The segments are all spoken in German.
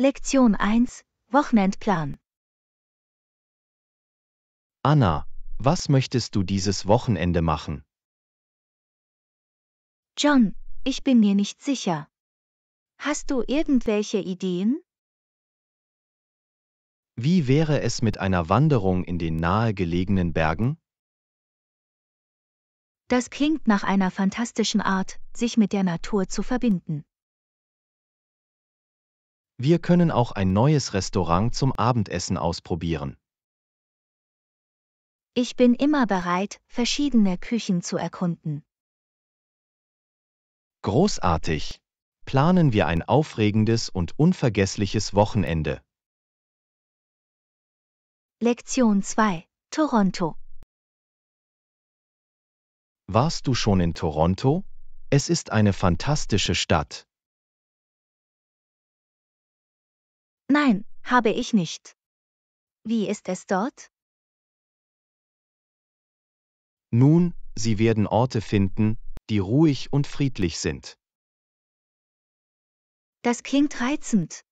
Lektion 1 Wochenendplan Anna, was möchtest du dieses Wochenende machen? John, ich bin mir nicht sicher. Hast du irgendwelche Ideen? Wie wäre es mit einer Wanderung in den nahegelegenen Bergen? Das klingt nach einer fantastischen Art, sich mit der Natur zu verbinden. Wir können auch ein neues Restaurant zum Abendessen ausprobieren. Ich bin immer bereit, verschiedene Küchen zu erkunden. Großartig! Planen wir ein aufregendes und unvergessliches Wochenende. Lektion 2 Toronto Warst du schon in Toronto? Es ist eine fantastische Stadt. Nein, habe ich nicht. Wie ist es dort? Nun, Sie werden Orte finden, die ruhig und friedlich sind. Das klingt reizend.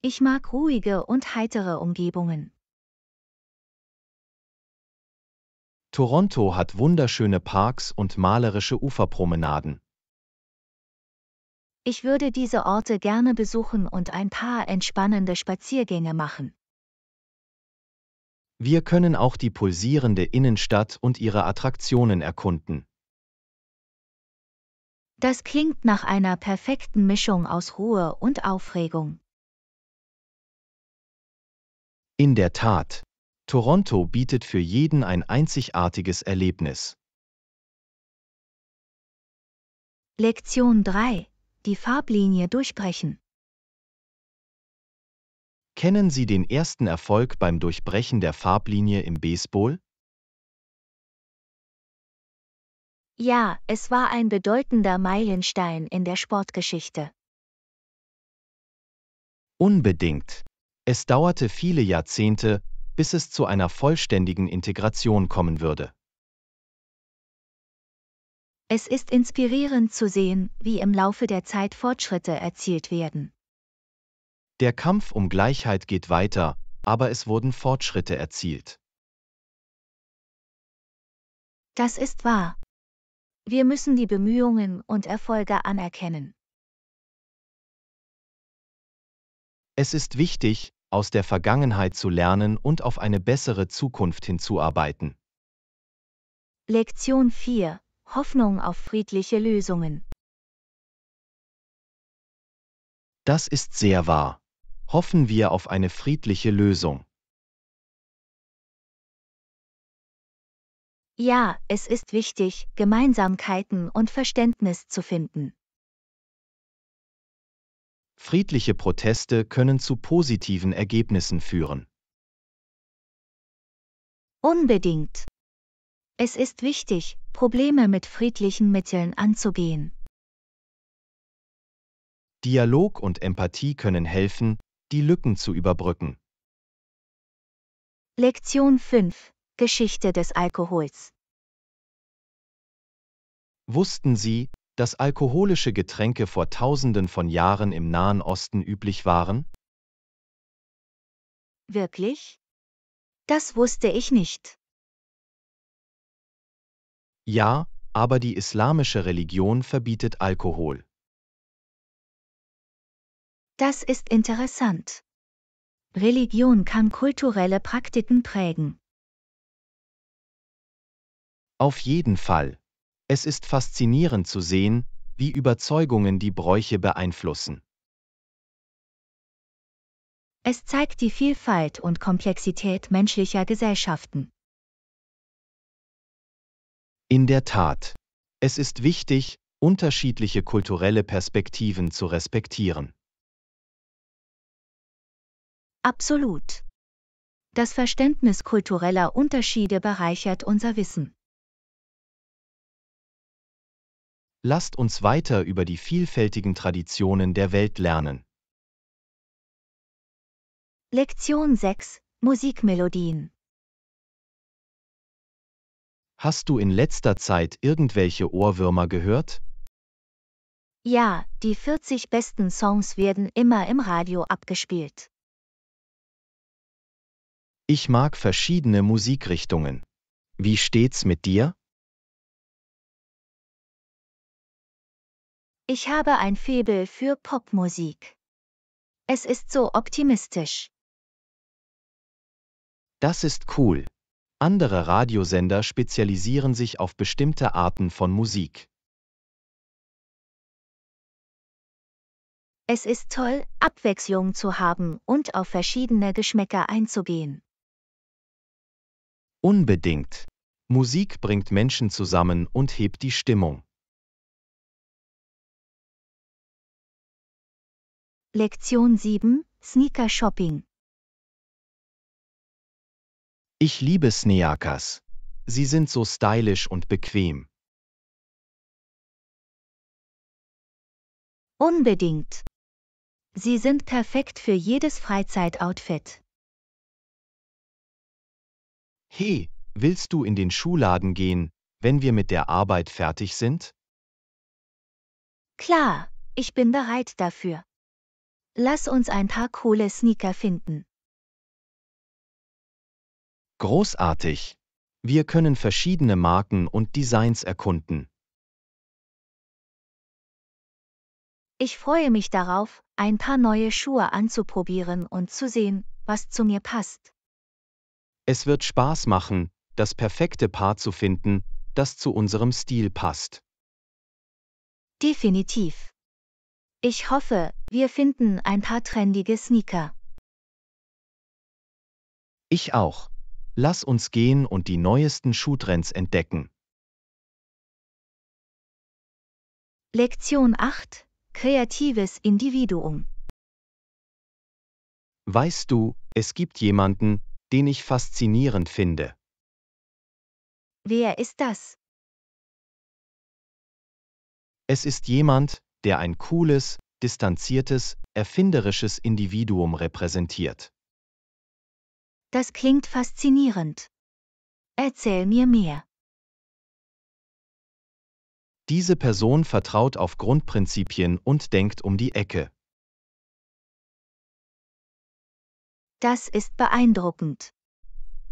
Ich mag ruhige und heitere Umgebungen. Toronto hat wunderschöne Parks und malerische Uferpromenaden. Ich würde diese Orte gerne besuchen und ein paar entspannende Spaziergänge machen. Wir können auch die pulsierende Innenstadt und ihre Attraktionen erkunden. Das klingt nach einer perfekten Mischung aus Ruhe und Aufregung. In der Tat, Toronto bietet für jeden ein einzigartiges Erlebnis. Lektion 3 die Farblinie durchbrechen. Kennen Sie den ersten Erfolg beim Durchbrechen der Farblinie im Baseball? Ja, es war ein bedeutender Meilenstein in der Sportgeschichte. Unbedingt. Es dauerte viele Jahrzehnte, bis es zu einer vollständigen Integration kommen würde. Es ist inspirierend zu sehen, wie im Laufe der Zeit Fortschritte erzielt werden. Der Kampf um Gleichheit geht weiter, aber es wurden Fortschritte erzielt. Das ist wahr. Wir müssen die Bemühungen und Erfolge anerkennen. Es ist wichtig, aus der Vergangenheit zu lernen und auf eine bessere Zukunft hinzuarbeiten. Lektion 4 Hoffnung auf friedliche Lösungen. Das ist sehr wahr. Hoffen wir auf eine friedliche Lösung. Ja, es ist wichtig, Gemeinsamkeiten und Verständnis zu finden. Friedliche Proteste können zu positiven Ergebnissen führen. Unbedingt. Es ist wichtig, Probleme mit friedlichen Mitteln anzugehen. Dialog und Empathie können helfen, die Lücken zu überbrücken. Lektion 5 Geschichte des Alkohols Wussten Sie, dass alkoholische Getränke vor Tausenden von Jahren im Nahen Osten üblich waren? Wirklich? Das wusste ich nicht. Ja, aber die islamische Religion verbietet Alkohol. Das ist interessant. Religion kann kulturelle Praktiken prägen. Auf jeden Fall. Es ist faszinierend zu sehen, wie Überzeugungen die Bräuche beeinflussen. Es zeigt die Vielfalt und Komplexität menschlicher Gesellschaften. In der Tat. Es ist wichtig, unterschiedliche kulturelle Perspektiven zu respektieren. Absolut. Das Verständnis kultureller Unterschiede bereichert unser Wissen. Lasst uns weiter über die vielfältigen Traditionen der Welt lernen. Lektion 6 Musikmelodien Hast du in letzter Zeit irgendwelche Ohrwürmer gehört? Ja, die 40 besten Songs werden immer im Radio abgespielt. Ich mag verschiedene Musikrichtungen. Wie steht's mit dir? Ich habe ein Faible für Popmusik. Es ist so optimistisch. Das ist cool. Andere Radiosender spezialisieren sich auf bestimmte Arten von Musik. Es ist toll, Abwechslung zu haben und auf verschiedene Geschmäcker einzugehen. Unbedingt. Musik bringt Menschen zusammen und hebt die Stimmung. Lektion 7 Sneaker Shopping ich liebe Sneakers. Sie sind so stylisch und bequem. Unbedingt. Sie sind perfekt für jedes Freizeitoutfit. Hey, willst du in den Schuhladen gehen, wenn wir mit der Arbeit fertig sind? Klar, ich bin bereit dafür. Lass uns ein paar coole Sneaker finden. Großartig! Wir können verschiedene Marken und Designs erkunden. Ich freue mich darauf, ein paar neue Schuhe anzuprobieren und zu sehen, was zu mir passt. Es wird Spaß machen, das perfekte Paar zu finden, das zu unserem Stil passt. Definitiv. Ich hoffe, wir finden ein paar trendige Sneaker. Ich auch. Lass uns gehen und die neuesten Schuhtrends entdecken. Lektion 8 Kreatives Individuum Weißt du, es gibt jemanden, den ich faszinierend finde. Wer ist das? Es ist jemand, der ein cooles, distanziertes, erfinderisches Individuum repräsentiert. Das klingt faszinierend. Erzähl mir mehr. Diese Person vertraut auf Grundprinzipien und denkt um die Ecke. Das ist beeindruckend.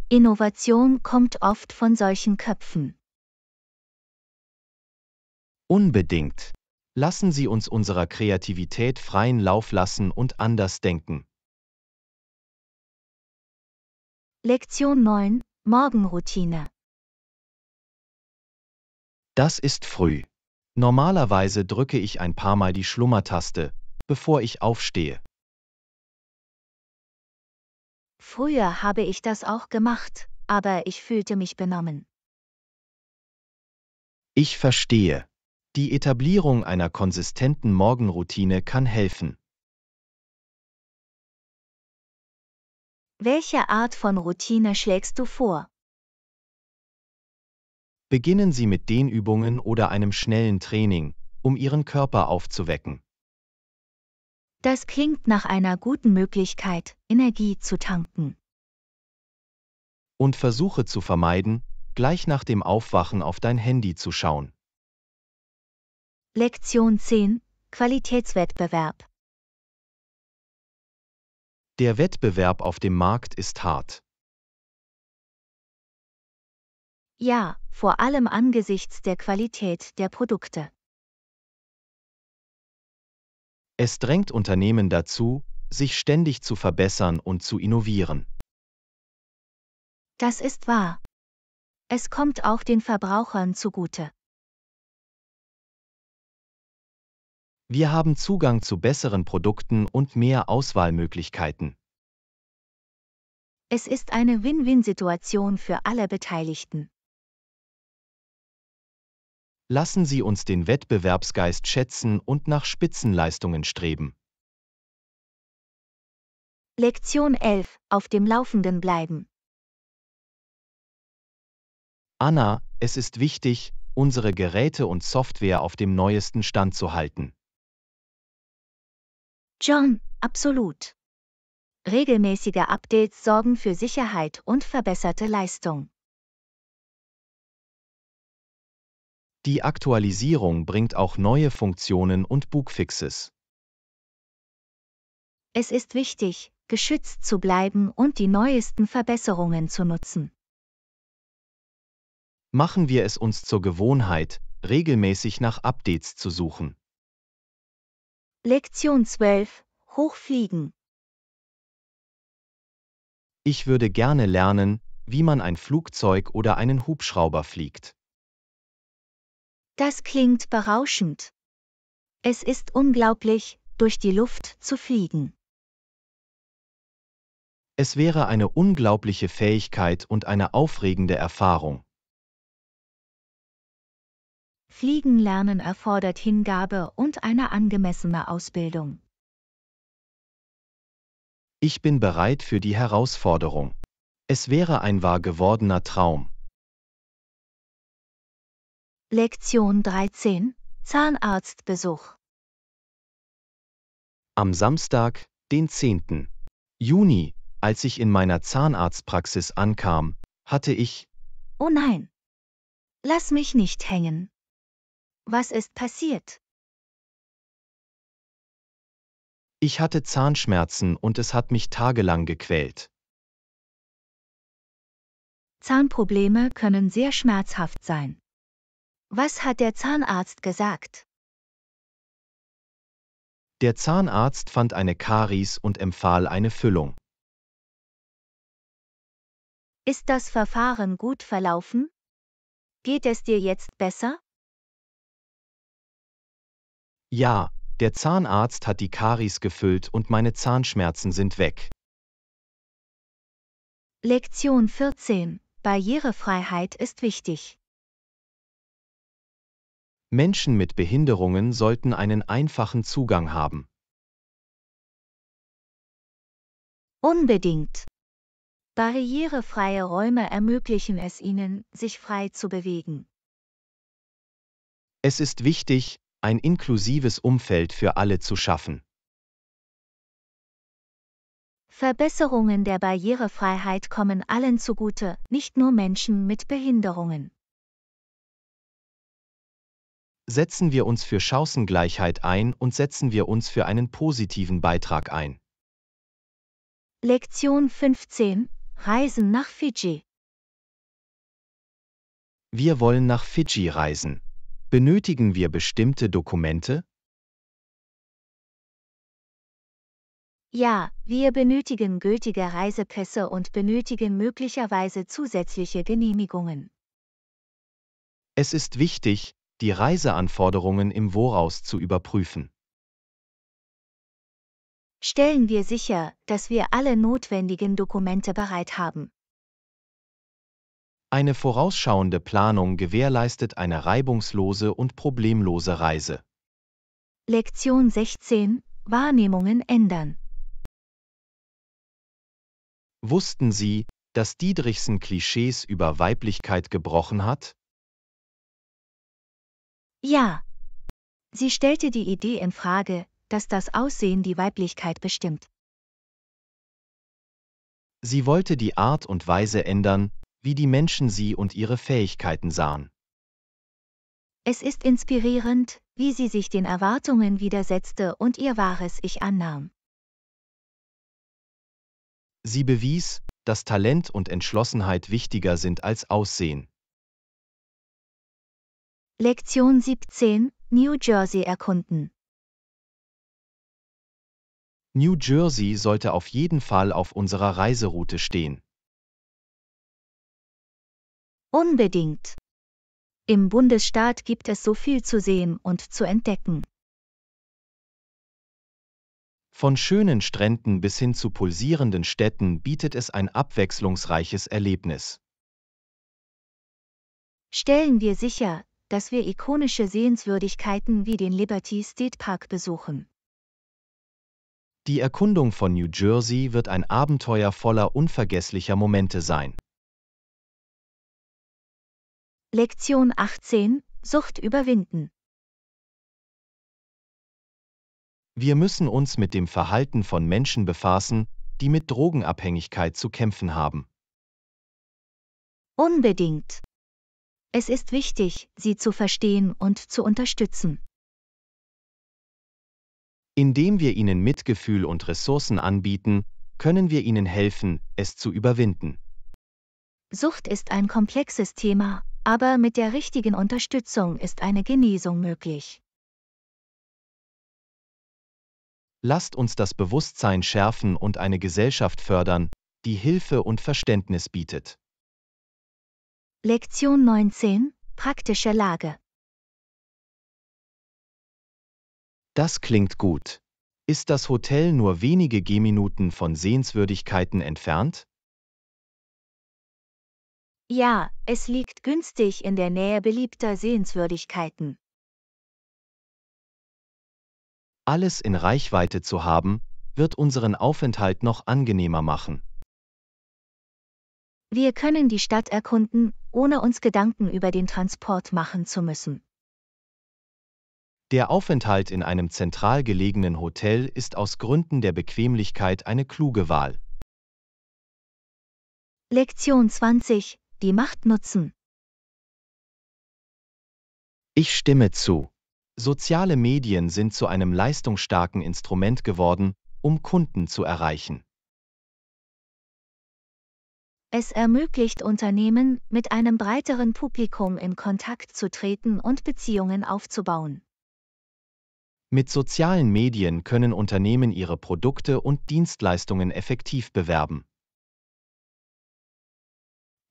Innovation kommt oft von solchen Köpfen. Unbedingt. Lassen Sie uns unserer Kreativität freien Lauf lassen und anders denken. Lektion 9 Morgenroutine Das ist früh. Normalerweise drücke ich ein paar Mal die Schlummertaste, bevor ich aufstehe. Früher habe ich das auch gemacht, aber ich fühlte mich benommen. Ich verstehe. Die Etablierung einer konsistenten Morgenroutine kann helfen. Welche Art von Routine schlägst du vor? Beginnen Sie mit Dehnübungen oder einem schnellen Training, um Ihren Körper aufzuwecken. Das klingt nach einer guten Möglichkeit, Energie zu tanken. Und versuche zu vermeiden, gleich nach dem Aufwachen auf dein Handy zu schauen. Lektion 10 Qualitätswettbewerb der Wettbewerb auf dem Markt ist hart. Ja, vor allem angesichts der Qualität der Produkte. Es drängt Unternehmen dazu, sich ständig zu verbessern und zu innovieren. Das ist wahr. Es kommt auch den Verbrauchern zugute. Wir haben Zugang zu besseren Produkten und mehr Auswahlmöglichkeiten. Es ist eine Win-Win-Situation für alle Beteiligten. Lassen Sie uns den Wettbewerbsgeist schätzen und nach Spitzenleistungen streben. Lektion 11. Auf dem Laufenden bleiben. Anna, es ist wichtig, unsere Geräte und Software auf dem neuesten Stand zu halten. John, absolut. Regelmäßige Updates sorgen für Sicherheit und verbesserte Leistung. Die Aktualisierung bringt auch neue Funktionen und Bugfixes. Es ist wichtig, geschützt zu bleiben und die neuesten Verbesserungen zu nutzen. Machen wir es uns zur Gewohnheit, regelmäßig nach Updates zu suchen. Lektion 12 Hochfliegen Ich würde gerne lernen, wie man ein Flugzeug oder einen Hubschrauber fliegt. Das klingt berauschend. Es ist unglaublich, durch die Luft zu fliegen. Es wäre eine unglaubliche Fähigkeit und eine aufregende Erfahrung. Fliegen lernen erfordert Hingabe und eine angemessene Ausbildung. Ich bin bereit für die Herausforderung. Es wäre ein wahr gewordener Traum. Lektion 13 Zahnarztbesuch Am Samstag, den 10. Juni, als ich in meiner Zahnarztpraxis ankam, hatte ich Oh nein! Lass mich nicht hängen. Was ist passiert? Ich hatte Zahnschmerzen und es hat mich tagelang gequält. Zahnprobleme können sehr schmerzhaft sein. Was hat der Zahnarzt gesagt? Der Zahnarzt fand eine Karies und empfahl eine Füllung. Ist das Verfahren gut verlaufen? Geht es dir jetzt besser? Ja, der Zahnarzt hat die Karies gefüllt und meine Zahnschmerzen sind weg. Lektion 14. Barrierefreiheit ist wichtig. Menschen mit Behinderungen sollten einen einfachen Zugang haben. Unbedingt. Barrierefreie Räume ermöglichen es ihnen, sich frei zu bewegen. Es ist wichtig, ein inklusives Umfeld für alle zu schaffen. Verbesserungen der Barrierefreiheit kommen allen zugute, nicht nur Menschen mit Behinderungen. Setzen wir uns für Chancengleichheit ein und setzen wir uns für einen positiven Beitrag ein. Lektion 15 Reisen nach Fidschi Wir wollen nach Fidschi reisen. Benötigen wir bestimmte Dokumente? Ja, wir benötigen gültige Reisepässe und benötigen möglicherweise zusätzliche Genehmigungen. Es ist wichtig, die Reiseanforderungen im Voraus zu überprüfen. Stellen wir sicher, dass wir alle notwendigen Dokumente bereit haben. Eine vorausschauende Planung gewährleistet eine reibungslose und problemlose Reise. Lektion 16 Wahrnehmungen ändern. Wussten Sie, dass Diedrichsen Klischees über Weiblichkeit gebrochen hat? Ja. Sie stellte die Idee in Frage, dass das Aussehen die Weiblichkeit bestimmt. Sie wollte die Art und Weise ändern, wie die Menschen sie und ihre Fähigkeiten sahen. Es ist inspirierend, wie sie sich den Erwartungen widersetzte und ihr wahres Ich annahm. Sie bewies, dass Talent und Entschlossenheit wichtiger sind als Aussehen. Lektion 17 New Jersey erkunden. New Jersey sollte auf jeden Fall auf unserer Reiseroute stehen. Unbedingt. Im Bundesstaat gibt es so viel zu sehen und zu entdecken. Von schönen Stränden bis hin zu pulsierenden Städten bietet es ein abwechslungsreiches Erlebnis. Stellen wir sicher, dass wir ikonische Sehenswürdigkeiten wie den Liberty State Park besuchen. Die Erkundung von New Jersey wird ein Abenteuer voller unvergesslicher Momente sein. Lektion 18 Sucht überwinden. Wir müssen uns mit dem Verhalten von Menschen befassen, die mit Drogenabhängigkeit zu kämpfen haben. Unbedingt. Es ist wichtig, sie zu verstehen und zu unterstützen. Indem wir ihnen Mitgefühl und Ressourcen anbieten, können wir ihnen helfen, es zu überwinden. Sucht ist ein komplexes Thema, aber mit der richtigen Unterstützung ist eine Genesung möglich. Lasst uns das Bewusstsein schärfen und eine Gesellschaft fördern, die Hilfe und Verständnis bietet. Lektion 19 Praktische Lage Das klingt gut. Ist das Hotel nur wenige Gehminuten von Sehenswürdigkeiten entfernt? Ja, es liegt günstig in der Nähe beliebter Sehenswürdigkeiten. Alles in Reichweite zu haben, wird unseren Aufenthalt noch angenehmer machen. Wir können die Stadt erkunden, ohne uns Gedanken über den Transport machen zu müssen. Der Aufenthalt in einem zentral gelegenen Hotel ist aus Gründen der Bequemlichkeit eine kluge Wahl. Lektion 20 die Macht nutzen. Ich stimme zu. Soziale Medien sind zu einem leistungsstarken Instrument geworden, um Kunden zu erreichen. Es ermöglicht Unternehmen, mit einem breiteren Publikum in Kontakt zu treten und Beziehungen aufzubauen. Mit sozialen Medien können Unternehmen ihre Produkte und Dienstleistungen effektiv bewerben.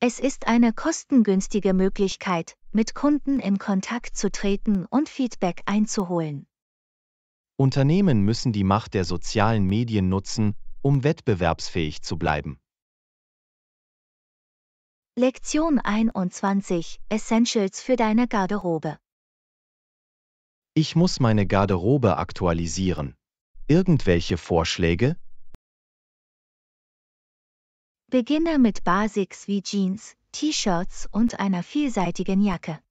Es ist eine kostengünstige Möglichkeit, mit Kunden in Kontakt zu treten und Feedback einzuholen. Unternehmen müssen die Macht der sozialen Medien nutzen, um wettbewerbsfähig zu bleiben. Lektion 21 Essentials für deine Garderobe. Ich muss meine Garderobe aktualisieren. Irgendwelche Vorschläge? Beginne mit Basics wie Jeans, T-Shirts und einer vielseitigen Jacke.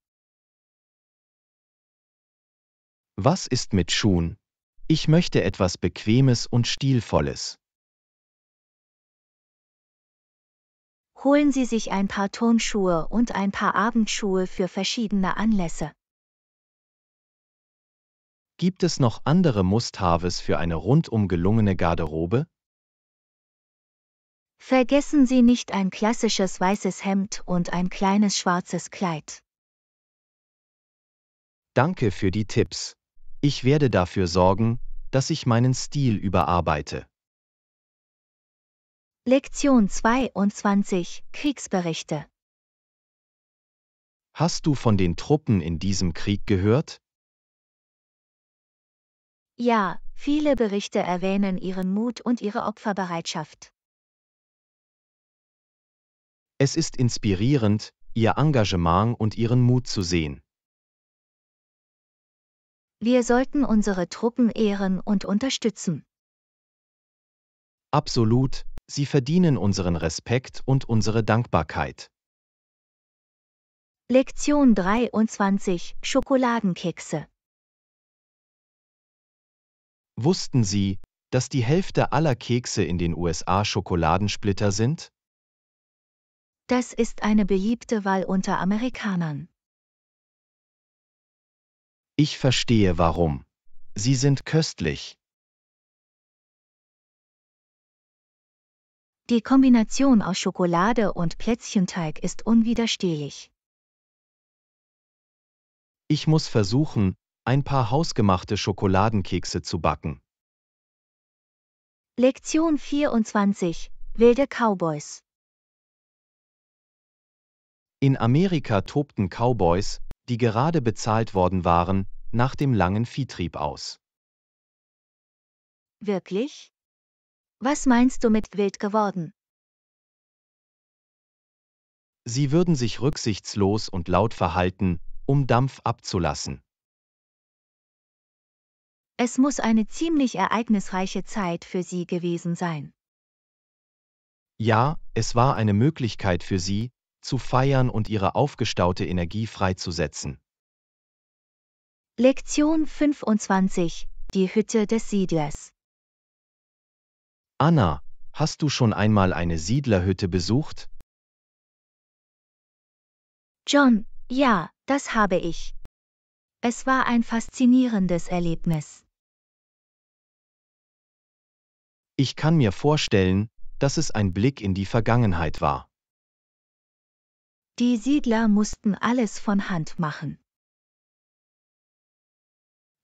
Was ist mit Schuhen? Ich möchte etwas Bequemes und Stilvolles. Holen Sie sich ein paar Turnschuhe und ein paar Abendschuhe für verschiedene Anlässe. Gibt es noch andere Musthaves für eine rundum gelungene Garderobe? Vergessen Sie nicht ein klassisches weißes Hemd und ein kleines schwarzes Kleid. Danke für die Tipps. Ich werde dafür sorgen, dass ich meinen Stil überarbeite. Lektion 22 Kriegsberichte Hast du von den Truppen in diesem Krieg gehört? Ja, viele Berichte erwähnen ihren Mut und ihre Opferbereitschaft. Es ist inspirierend, ihr Engagement und ihren Mut zu sehen. Wir sollten unsere Truppen ehren und unterstützen. Absolut, sie verdienen unseren Respekt und unsere Dankbarkeit. Lektion 23 Schokoladenkekse Wussten Sie, dass die Hälfte aller Kekse in den USA Schokoladensplitter sind? Das ist eine beliebte Wahl unter Amerikanern. Ich verstehe warum. Sie sind köstlich. Die Kombination aus Schokolade und Plätzchenteig ist unwiderstehlich. Ich muss versuchen, ein paar hausgemachte Schokoladenkekse zu backen. Lektion 24 Wilde Cowboys in Amerika tobten Cowboys, die gerade bezahlt worden waren, nach dem langen Viehtrieb aus. Wirklich? Was meinst du mit wild geworden? Sie würden sich rücksichtslos und laut verhalten, um Dampf abzulassen. Es muss eine ziemlich ereignisreiche Zeit für sie gewesen sein. Ja, es war eine Möglichkeit für sie, zu feiern und ihre aufgestaute Energie freizusetzen. Lektion 25 Die Hütte des Siedlers Anna, hast du schon einmal eine Siedlerhütte besucht? John, ja, das habe ich. Es war ein faszinierendes Erlebnis. Ich kann mir vorstellen, dass es ein Blick in die Vergangenheit war. Die Siedler mussten alles von Hand machen.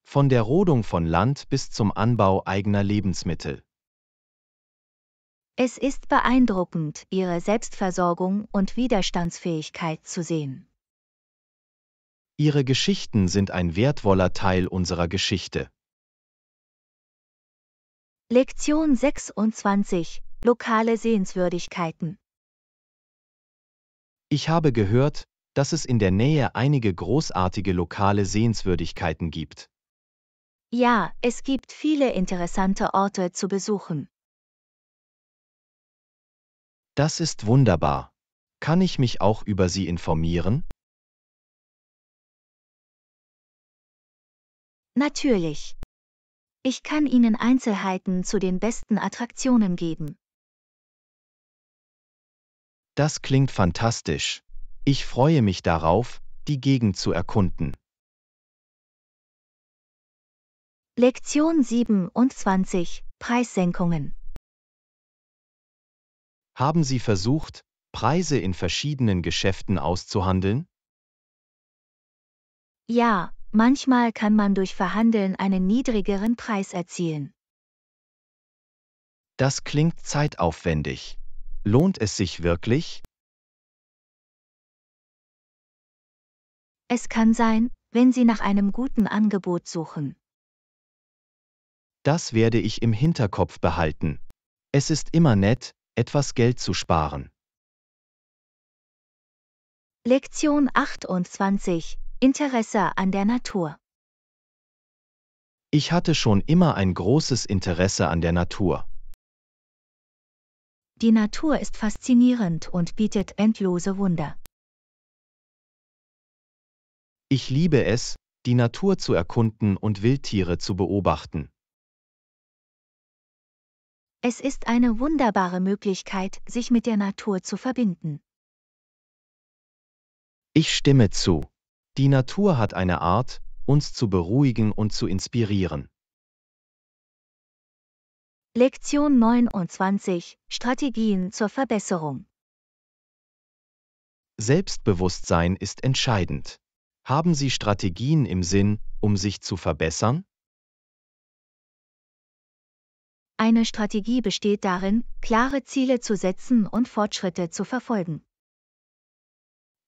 Von der Rodung von Land bis zum Anbau eigener Lebensmittel. Es ist beeindruckend, ihre Selbstversorgung und Widerstandsfähigkeit zu sehen. Ihre Geschichten sind ein wertvoller Teil unserer Geschichte. Lektion 26 Lokale Sehenswürdigkeiten ich habe gehört, dass es in der Nähe einige großartige lokale Sehenswürdigkeiten gibt. Ja, es gibt viele interessante Orte zu besuchen. Das ist wunderbar. Kann ich mich auch über Sie informieren? Natürlich. Ich kann Ihnen Einzelheiten zu den besten Attraktionen geben. Das klingt fantastisch. Ich freue mich darauf, die Gegend zu erkunden. Lektion 27 Preissenkungen Haben Sie versucht, Preise in verschiedenen Geschäften auszuhandeln? Ja, manchmal kann man durch Verhandeln einen niedrigeren Preis erzielen. Das klingt zeitaufwendig. Lohnt es sich wirklich? Es kann sein, wenn Sie nach einem guten Angebot suchen. Das werde ich im Hinterkopf behalten. Es ist immer nett, etwas Geld zu sparen. Lektion 28 Interesse an der Natur Ich hatte schon immer ein großes Interesse an der Natur. Die Natur ist faszinierend und bietet endlose Wunder. Ich liebe es, die Natur zu erkunden und Wildtiere zu beobachten. Es ist eine wunderbare Möglichkeit, sich mit der Natur zu verbinden. Ich stimme zu. Die Natur hat eine Art, uns zu beruhigen und zu inspirieren. Lektion 29 Strategien zur Verbesserung Selbstbewusstsein ist entscheidend. Haben Sie Strategien im Sinn, um sich zu verbessern? Eine Strategie besteht darin, klare Ziele zu setzen und Fortschritte zu verfolgen.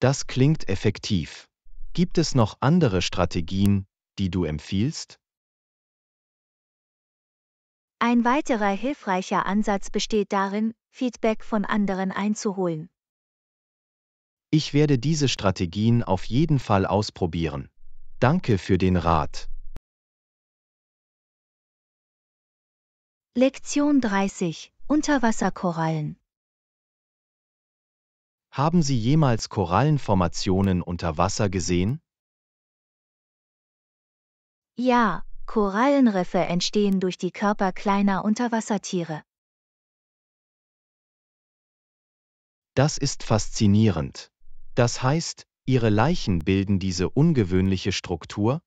Das klingt effektiv. Gibt es noch andere Strategien, die du empfiehlst? Ein weiterer hilfreicher Ansatz besteht darin, Feedback von anderen einzuholen. Ich werde diese Strategien auf jeden Fall ausprobieren. Danke für den Rat. Lektion 30 Unterwasserkorallen Haben Sie jemals Korallenformationen unter Wasser gesehen? Ja, Korallenriffe entstehen durch die Körper kleiner Unterwassertiere. Das ist faszinierend. Das heißt, ihre Leichen bilden diese ungewöhnliche Struktur?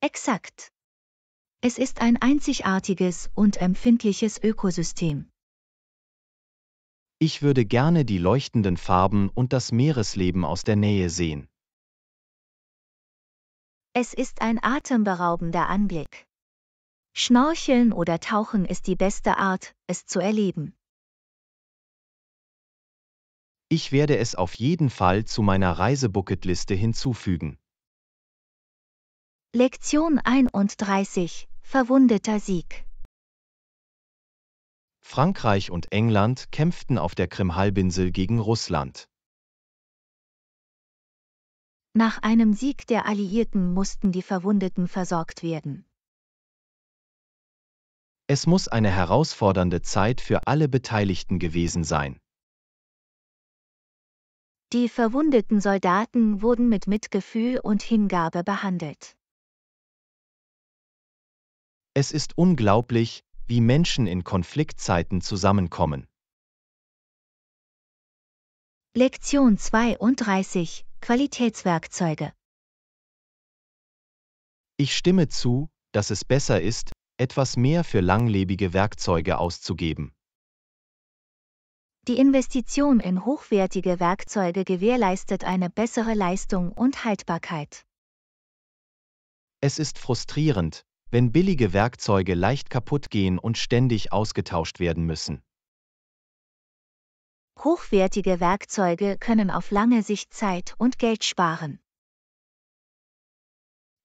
Exakt. Es ist ein einzigartiges und empfindliches Ökosystem. Ich würde gerne die leuchtenden Farben und das Meeresleben aus der Nähe sehen. Es ist ein atemberaubender Anblick. Schnorcheln oder Tauchen ist die beste Art, es zu erleben. Ich werde es auf jeden Fall zu meiner Reisebucketliste hinzufügen. Lektion 31 Verwundeter Sieg Frankreich und England kämpften auf der Krimhalbinsel gegen Russland. Nach einem Sieg der Alliierten mussten die Verwundeten versorgt werden. Es muss eine herausfordernde Zeit für alle Beteiligten gewesen sein. Die verwundeten Soldaten wurden mit Mitgefühl und Hingabe behandelt. Es ist unglaublich, wie Menschen in Konfliktzeiten zusammenkommen. Lektion 32 Qualitätswerkzeuge. Ich stimme zu, dass es besser ist, etwas mehr für langlebige Werkzeuge auszugeben. Die Investition in hochwertige Werkzeuge gewährleistet eine bessere Leistung und Haltbarkeit. Es ist frustrierend, wenn billige Werkzeuge leicht kaputt gehen und ständig ausgetauscht werden müssen. Hochwertige Werkzeuge können auf lange Sicht Zeit und Geld sparen.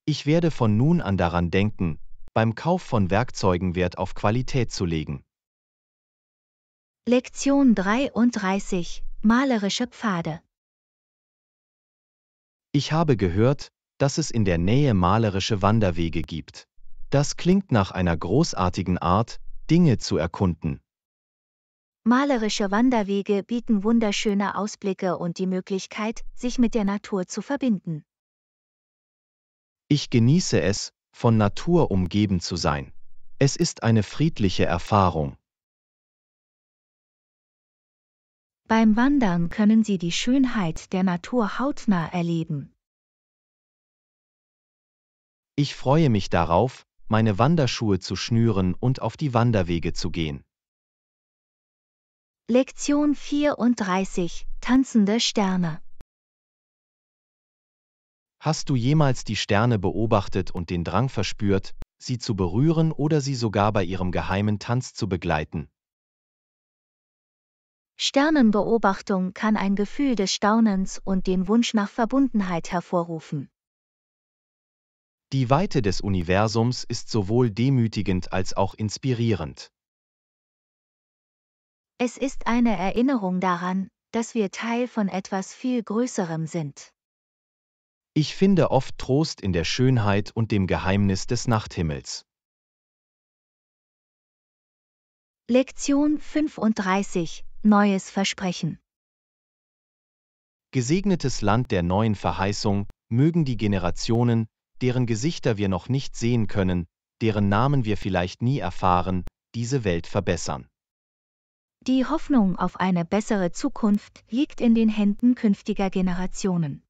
Ich werde von nun an daran denken, beim Kauf von Werkzeugen Wert auf Qualität zu legen. Lektion 33 Malerische Pfade Ich habe gehört, dass es in der Nähe malerische Wanderwege gibt. Das klingt nach einer großartigen Art, Dinge zu erkunden. Malerische Wanderwege bieten wunderschöne Ausblicke und die Möglichkeit, sich mit der Natur zu verbinden. Ich genieße es, von Natur umgeben zu sein. Es ist eine friedliche Erfahrung. Beim Wandern können Sie die Schönheit der Natur hautnah erleben. Ich freue mich darauf, meine Wanderschuhe zu schnüren und auf die Wanderwege zu gehen. Lektion 34 Tanzende Sterne Hast du jemals die Sterne beobachtet und den Drang verspürt, sie zu berühren oder sie sogar bei ihrem geheimen Tanz zu begleiten? Sternenbeobachtung kann ein Gefühl des Staunens und den Wunsch nach Verbundenheit hervorrufen. Die Weite des Universums ist sowohl demütigend als auch inspirierend. Es ist eine Erinnerung daran, dass wir Teil von etwas viel Größerem sind. Ich finde oft Trost in der Schönheit und dem Geheimnis des Nachthimmels. Lektion 35 Neues Versprechen Gesegnetes Land der neuen Verheißung, mögen die Generationen, deren Gesichter wir noch nicht sehen können, deren Namen wir vielleicht nie erfahren, diese Welt verbessern. Die Hoffnung auf eine bessere Zukunft liegt in den Händen künftiger Generationen.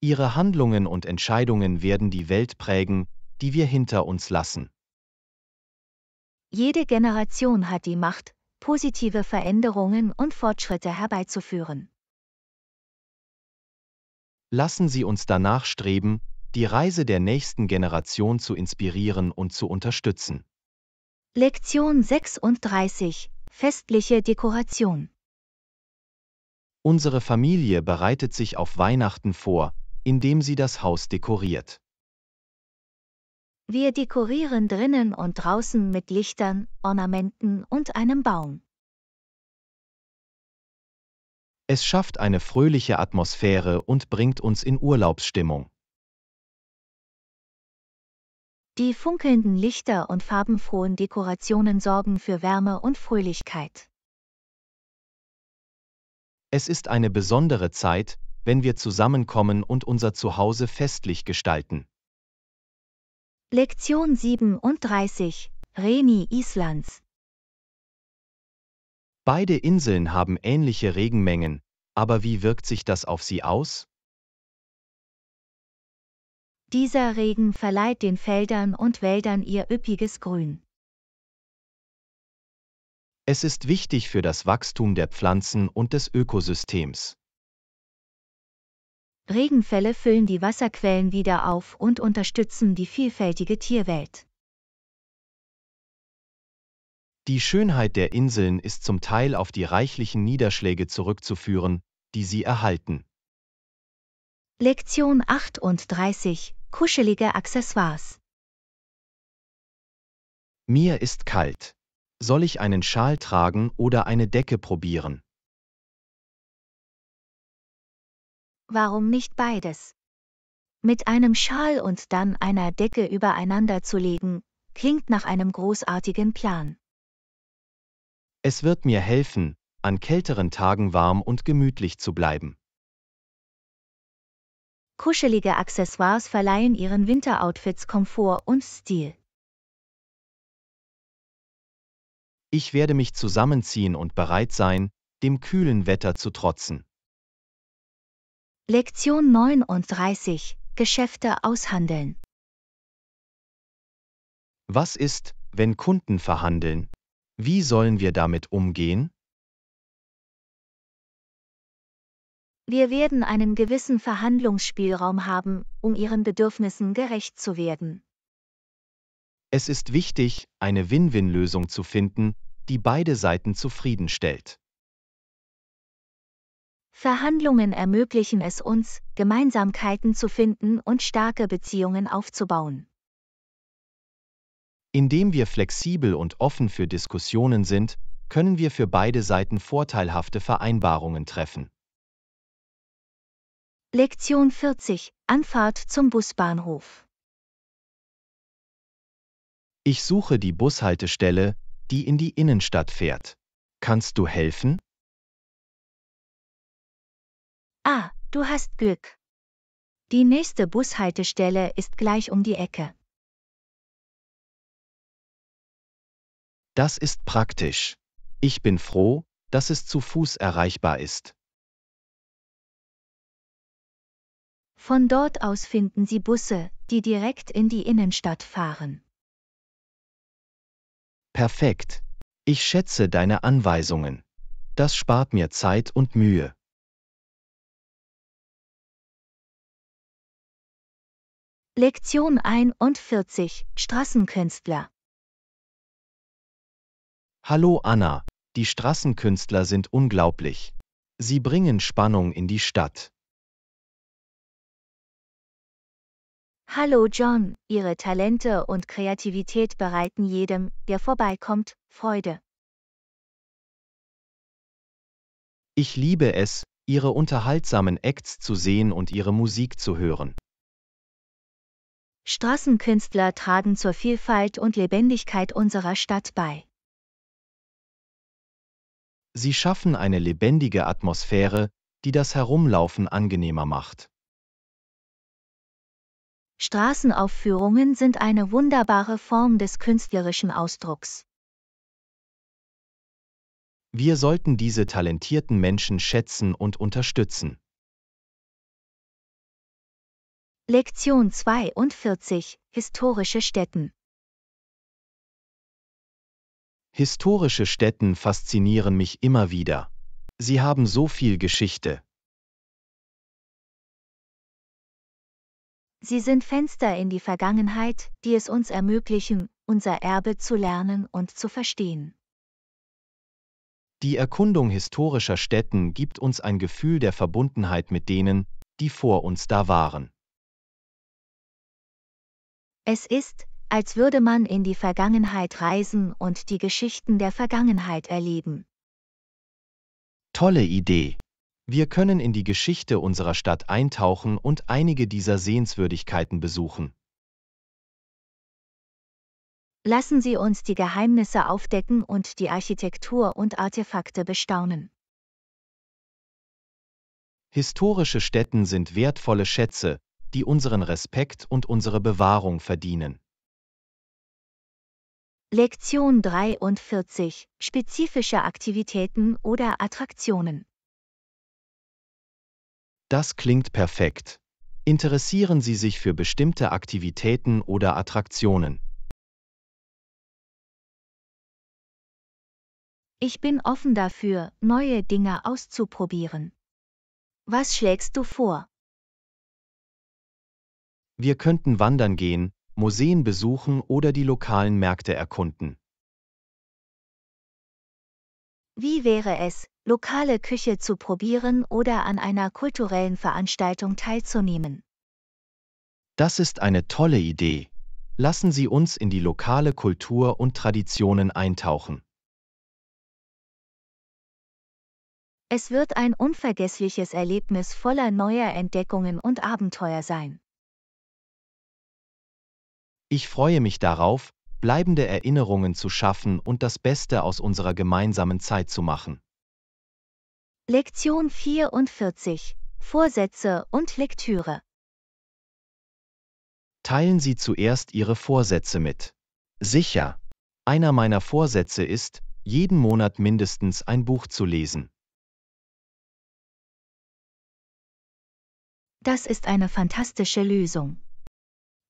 Ihre Handlungen und Entscheidungen werden die Welt prägen, die wir hinter uns lassen. Jede Generation hat die Macht, positive Veränderungen und Fortschritte herbeizuführen. Lassen Sie uns danach streben, die Reise der nächsten Generation zu inspirieren und zu unterstützen. Lektion 36 Festliche Dekoration Unsere Familie bereitet sich auf Weihnachten vor, indem sie das Haus dekoriert. Wir dekorieren drinnen und draußen mit Lichtern, Ornamenten und einem Baum. Es schafft eine fröhliche Atmosphäre und bringt uns in Urlaubsstimmung. Die funkelnden Lichter und farbenfrohen Dekorationen sorgen für Wärme und Fröhlichkeit. Es ist eine besondere Zeit, wenn wir zusammenkommen und unser Zuhause festlich gestalten. Lektion 37 Reni Islands Beide Inseln haben ähnliche Regenmengen, aber wie wirkt sich das auf sie aus? Dieser Regen verleiht den Feldern und Wäldern ihr üppiges Grün. Es ist wichtig für das Wachstum der Pflanzen und des Ökosystems. Regenfälle füllen die Wasserquellen wieder auf und unterstützen die vielfältige Tierwelt. Die Schönheit der Inseln ist zum Teil auf die reichlichen Niederschläge zurückzuführen, die sie erhalten. Lektion 38 kuschelige Accessoires. Mir ist kalt. Soll ich einen Schal tragen oder eine Decke probieren? Warum nicht beides? Mit einem Schal und dann einer Decke übereinander zu legen, klingt nach einem großartigen Plan. Es wird mir helfen, an kälteren Tagen warm und gemütlich zu bleiben. Kuschelige Accessoires verleihen ihren Winteroutfits Komfort und Stil. Ich werde mich zusammenziehen und bereit sein, dem kühlen Wetter zu trotzen. Lektion 39 Geschäfte aushandeln. Was ist, wenn Kunden verhandeln? Wie sollen wir damit umgehen? Wir werden einen gewissen Verhandlungsspielraum haben, um Ihren Bedürfnissen gerecht zu werden. Es ist wichtig, eine Win-Win-Lösung zu finden, die beide Seiten zufriedenstellt. Verhandlungen ermöglichen es uns, Gemeinsamkeiten zu finden und starke Beziehungen aufzubauen. Indem wir flexibel und offen für Diskussionen sind, können wir für beide Seiten vorteilhafte Vereinbarungen treffen. Lektion 40 Anfahrt zum Busbahnhof. Ich suche die Bushaltestelle, die in die Innenstadt fährt. Kannst du helfen? Ah, du hast Glück. Die nächste Bushaltestelle ist gleich um die Ecke. Das ist praktisch. Ich bin froh, dass es zu Fuß erreichbar ist. Von dort aus finden Sie Busse, die direkt in die Innenstadt fahren. Perfekt. Ich schätze deine Anweisungen. Das spart mir Zeit und Mühe. Lektion 41 Straßenkünstler Hallo Anna, die Straßenkünstler sind unglaublich. Sie bringen Spannung in die Stadt. Hallo John, Ihre Talente und Kreativität bereiten jedem, der vorbeikommt, Freude. Ich liebe es, Ihre unterhaltsamen Acts zu sehen und Ihre Musik zu hören. Straßenkünstler tragen zur Vielfalt und Lebendigkeit unserer Stadt bei. Sie schaffen eine lebendige Atmosphäre, die das Herumlaufen angenehmer macht. Straßenaufführungen sind eine wunderbare Form des künstlerischen Ausdrucks. Wir sollten diese talentierten Menschen schätzen und unterstützen. Lektion 42 Historische Städten Historische Stätten faszinieren mich immer wieder. Sie haben so viel Geschichte. Sie sind Fenster in die Vergangenheit, die es uns ermöglichen, unser Erbe zu lernen und zu verstehen. Die Erkundung historischer Stätten gibt uns ein Gefühl der Verbundenheit mit denen, die vor uns da waren. Es ist, als würde man in die Vergangenheit reisen und die Geschichten der Vergangenheit erleben. Tolle Idee! Wir können in die Geschichte unserer Stadt eintauchen und einige dieser Sehenswürdigkeiten besuchen. Lassen Sie uns die Geheimnisse aufdecken und die Architektur und Artefakte bestaunen. Historische Stätten sind wertvolle Schätze, die unseren Respekt und unsere Bewahrung verdienen. Lektion 43 Spezifische Aktivitäten oder Attraktionen das klingt perfekt. Interessieren Sie sich für bestimmte Aktivitäten oder Attraktionen. Ich bin offen dafür, neue Dinge auszuprobieren. Was schlägst du vor? Wir könnten wandern gehen, Museen besuchen oder die lokalen Märkte erkunden. Wie wäre es, lokale Küche zu probieren oder an einer kulturellen Veranstaltung teilzunehmen? Das ist eine tolle Idee. Lassen Sie uns in die lokale Kultur und Traditionen eintauchen. Es wird ein unvergessliches Erlebnis voller neuer Entdeckungen und Abenteuer sein. Ich freue mich darauf, bleibende Erinnerungen zu schaffen und das Beste aus unserer gemeinsamen Zeit zu machen. Lektion 44 Vorsätze und Lektüre Teilen Sie zuerst Ihre Vorsätze mit. Sicher. Einer meiner Vorsätze ist, jeden Monat mindestens ein Buch zu lesen. Das ist eine fantastische Lösung.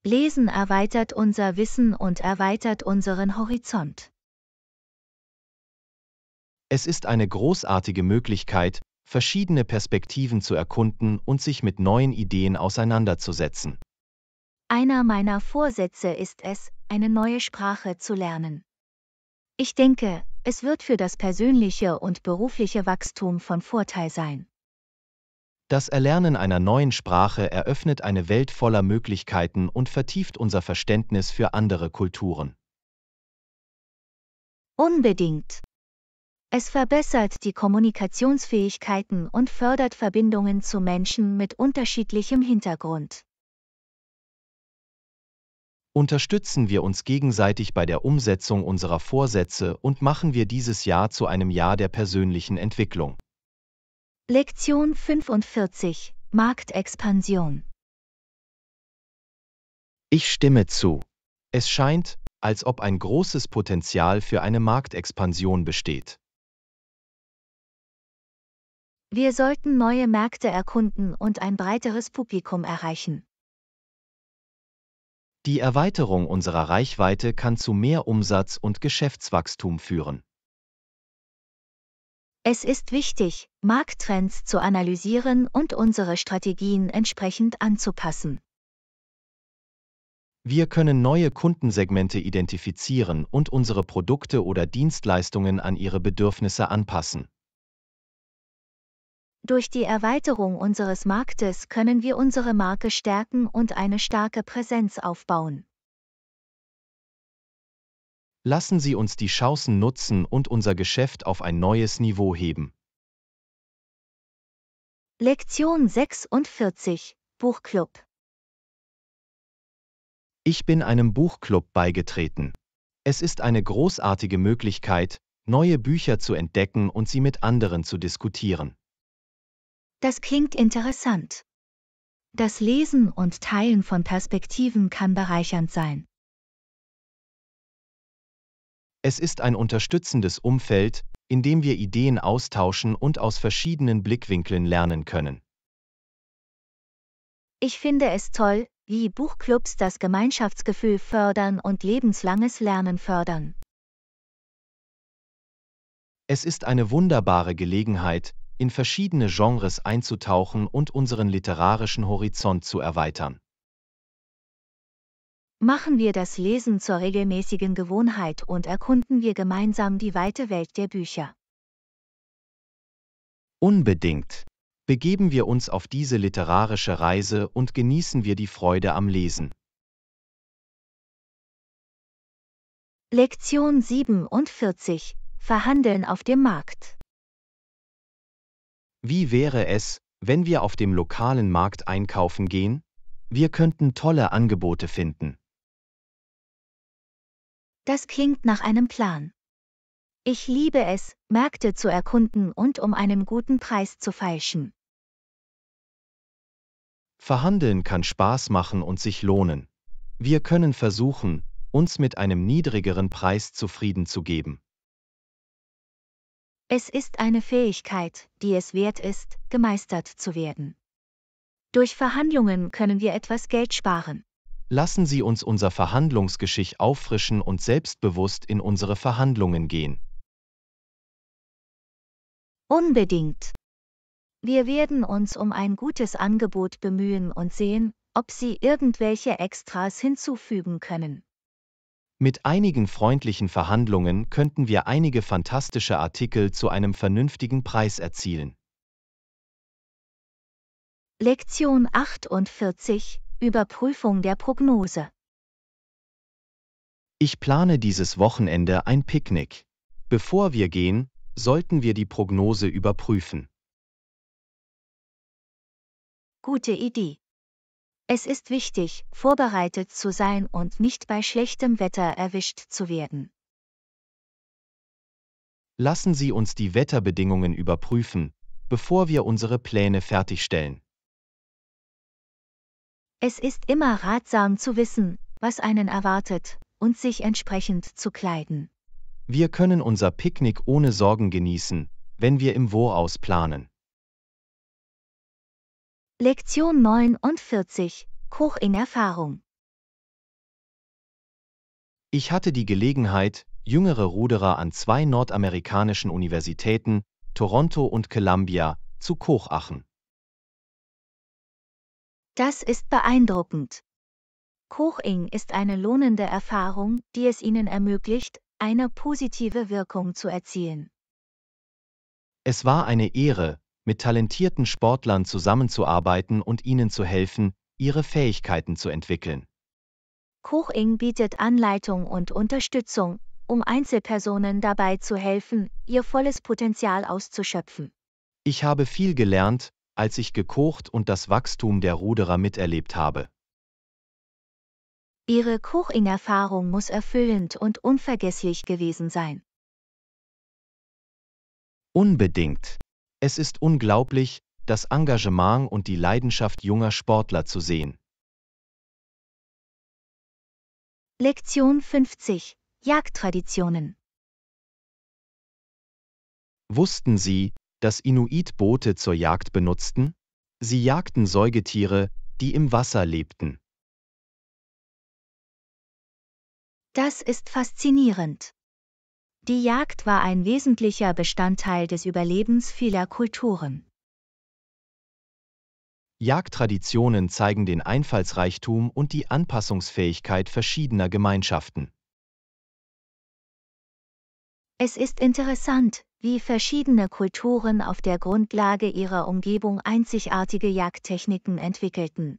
Lesen erweitert unser Wissen und erweitert unseren Horizont. Es ist eine großartige Möglichkeit, verschiedene Perspektiven zu erkunden und sich mit neuen Ideen auseinanderzusetzen. Einer meiner Vorsätze ist es, eine neue Sprache zu lernen. Ich denke, es wird für das persönliche und berufliche Wachstum von Vorteil sein. Das Erlernen einer neuen Sprache eröffnet eine Welt voller Möglichkeiten und vertieft unser Verständnis für andere Kulturen. Unbedingt. Es verbessert die Kommunikationsfähigkeiten und fördert Verbindungen zu Menschen mit unterschiedlichem Hintergrund. Unterstützen wir uns gegenseitig bei der Umsetzung unserer Vorsätze und machen wir dieses Jahr zu einem Jahr der persönlichen Entwicklung. Lektion 45 Marktexpansion Ich stimme zu. Es scheint, als ob ein großes Potenzial für eine Marktexpansion besteht. Wir sollten neue Märkte erkunden und ein breiteres Publikum erreichen. Die Erweiterung unserer Reichweite kann zu mehr Umsatz und Geschäftswachstum führen. Es ist wichtig, Markttrends zu analysieren und unsere Strategien entsprechend anzupassen. Wir können neue Kundensegmente identifizieren und unsere Produkte oder Dienstleistungen an ihre Bedürfnisse anpassen. Durch die Erweiterung unseres Marktes können wir unsere Marke stärken und eine starke Präsenz aufbauen. Lassen Sie uns die Chancen nutzen und unser Geschäft auf ein neues Niveau heben. Lektion 46 Buchclub Ich bin einem Buchclub beigetreten. Es ist eine großartige Möglichkeit, neue Bücher zu entdecken und sie mit anderen zu diskutieren. Das klingt interessant. Das Lesen und Teilen von Perspektiven kann bereichernd sein. Es ist ein unterstützendes Umfeld, in dem wir Ideen austauschen und aus verschiedenen Blickwinkeln lernen können. Ich finde es toll, wie Buchclubs das Gemeinschaftsgefühl fördern und lebenslanges Lernen fördern. Es ist eine wunderbare Gelegenheit, in verschiedene Genres einzutauchen und unseren literarischen Horizont zu erweitern. Machen wir das Lesen zur regelmäßigen Gewohnheit und erkunden wir gemeinsam die weite Welt der Bücher. Unbedingt. Begeben wir uns auf diese literarische Reise und genießen wir die Freude am Lesen. Lektion 47 Verhandeln auf dem Markt Wie wäre es, wenn wir auf dem lokalen Markt einkaufen gehen? Wir könnten tolle Angebote finden. Das klingt nach einem Plan. Ich liebe es, Märkte zu erkunden und um einen guten Preis zu feilschen. Verhandeln kann Spaß machen und sich lohnen. Wir können versuchen, uns mit einem niedrigeren Preis zufrieden zu geben. Es ist eine Fähigkeit, die es wert ist, gemeistert zu werden. Durch Verhandlungen können wir etwas Geld sparen. Lassen Sie uns unser Verhandlungsgeschick auffrischen und selbstbewusst in unsere Verhandlungen gehen. Unbedingt. Wir werden uns um ein gutes Angebot bemühen und sehen, ob Sie irgendwelche Extras hinzufügen können. Mit einigen freundlichen Verhandlungen könnten wir einige fantastische Artikel zu einem vernünftigen Preis erzielen. Lektion 48 Überprüfung der Prognose. Ich plane dieses Wochenende ein Picknick. Bevor wir gehen, sollten wir die Prognose überprüfen. Gute Idee. Es ist wichtig, vorbereitet zu sein und nicht bei schlechtem Wetter erwischt zu werden. Lassen Sie uns die Wetterbedingungen überprüfen, bevor wir unsere Pläne fertigstellen. Es ist immer ratsam zu wissen, was einen erwartet, und sich entsprechend zu kleiden. Wir können unser Picknick ohne Sorgen genießen, wenn wir im Voraus planen. Lektion 49 Koch in Erfahrung Ich hatte die Gelegenheit, jüngere Ruderer an zwei nordamerikanischen Universitäten, Toronto und Columbia, zu Kochachen. Das ist beeindruckend. Koching ist eine lohnende Erfahrung, die es Ihnen ermöglicht, eine positive Wirkung zu erzielen. Es war eine Ehre, mit talentierten Sportlern zusammenzuarbeiten und ihnen zu helfen, ihre Fähigkeiten zu entwickeln. Koching bietet Anleitung und Unterstützung, um Einzelpersonen dabei zu helfen, ihr volles Potenzial auszuschöpfen. Ich habe viel gelernt als ich gekocht und das Wachstum der Ruderer miterlebt habe. Ihre Koching-Erfahrung muss erfüllend und unvergesslich gewesen sein. Unbedingt. Es ist unglaublich, das Engagement und die Leidenschaft junger Sportler zu sehen. Lektion 50 Jagdtraditionen Wussten Sie, dass Inuit Boote zur Jagd benutzten? Sie jagten Säugetiere, die im Wasser lebten. Das ist faszinierend. Die Jagd war ein wesentlicher Bestandteil des Überlebens vieler Kulturen. Jagdtraditionen zeigen den Einfallsreichtum und die Anpassungsfähigkeit verschiedener Gemeinschaften. Es ist interessant, wie verschiedene Kulturen auf der Grundlage ihrer Umgebung einzigartige Jagdtechniken entwickelten.